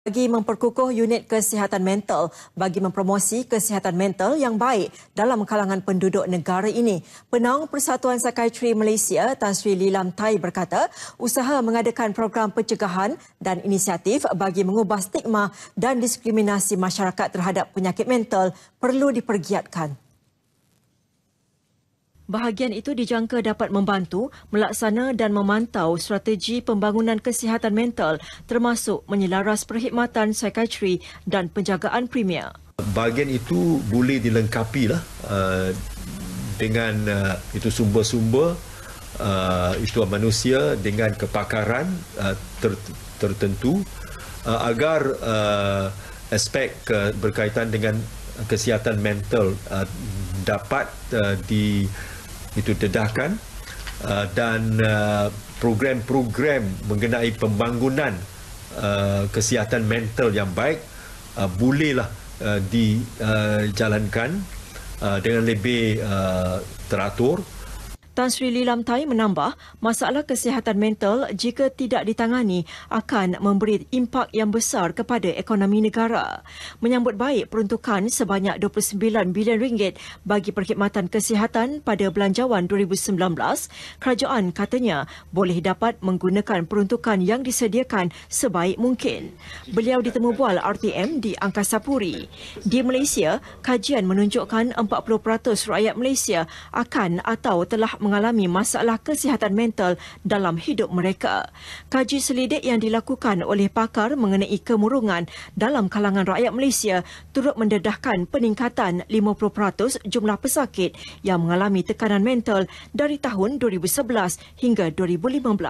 bagi memperkukuh unit kesihatan mental bagi mempromosi kesihatan mental yang baik dalam kalangan penduduk negara ini. Penang Persatuan Psychiatry Malaysia Tan Sri Lilam Tai berkata, usaha mengadakan program pencegahan dan inisiatif bagi mengubah stigma dan diskriminasi masyarakat terhadap penyakit mental perlu dipergiatkan. Bahagian itu dijangka dapat membantu melaksana dan memantau strategi pembangunan kesihatan mental termasuk menyelaras perkhidmatan psikiatri dan penjagaan premier. Bahagian itu boleh dilengkapi lah, uh, dengan uh, itu sumber-sumber uh, itu manusia dengan kepakaran uh, ter tertentu uh, agar uh, aspek uh, berkaitan dengan kesihatan mental uh, dapat uh, di itu dedahkan uh, dan uh, program-program uh, mengenai pembangunan uh, kesihatan mental yang baik uh, bolehlah uh, dijalankan uh, uh, dengan lebih uh, teratur Tan Sri Lilam Tai menambah, masalah kesihatan mental jika tidak ditangani akan memberi impak yang besar kepada ekonomi negara. Menyambut baik peruntukan sebanyak 29 bilion ringgit bagi perkhidmatan kesihatan pada belanjawan 2019, kerajaan katanya boleh dapat menggunakan peruntukan yang disediakan sebaik mungkin. Beliau ditemu bual RTM di Angkasa Puri. Di Malaysia, kajian menunjukkan 40% rakyat Malaysia akan atau telah mengalami masalah kesihatan mental dalam hidup mereka. Kaji selidik yang dilakukan oleh pakar mengenai kemurungan dalam kalangan rakyat Malaysia turut mendedahkan peningkatan 50% jumlah pesakit yang mengalami tekanan mental dari tahun 2011 hingga 2015.